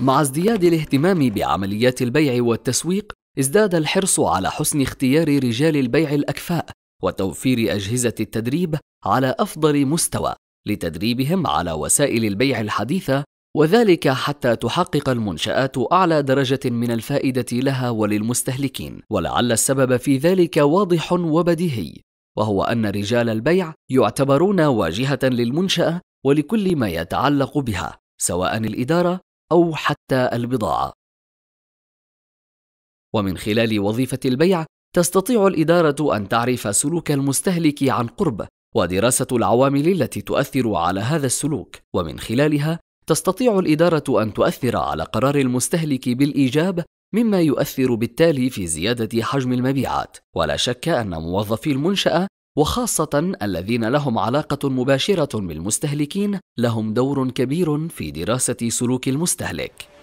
مع ازدياد الاهتمام بعمليات البيع والتسويق ازداد الحرص على حسن اختيار رجال البيع الاكفاء وتوفير اجهزه التدريب على افضل مستوى لتدريبهم على وسائل البيع الحديثه وذلك حتى تحقق المنشات اعلى درجه من الفائده لها وللمستهلكين ولعل السبب في ذلك واضح وبديهي وهو ان رجال البيع يعتبرون واجهه للمنشاه ولكل ما يتعلق بها سواء الاداره او حتى البضاعه ومن خلال وظيفه البيع تستطيع الاداره ان تعرف سلوك المستهلك عن قرب ودراسه العوامل التي تؤثر على هذا السلوك ومن خلالها تستطيع الاداره ان تؤثر على قرار المستهلك بالايجاب مما يؤثر بالتالي في زياده حجم المبيعات ولا شك ان موظفي المنشاه وخاصة الذين لهم علاقة مباشرة بالمستهلكين لهم دور كبير في دراسة سلوك المستهلك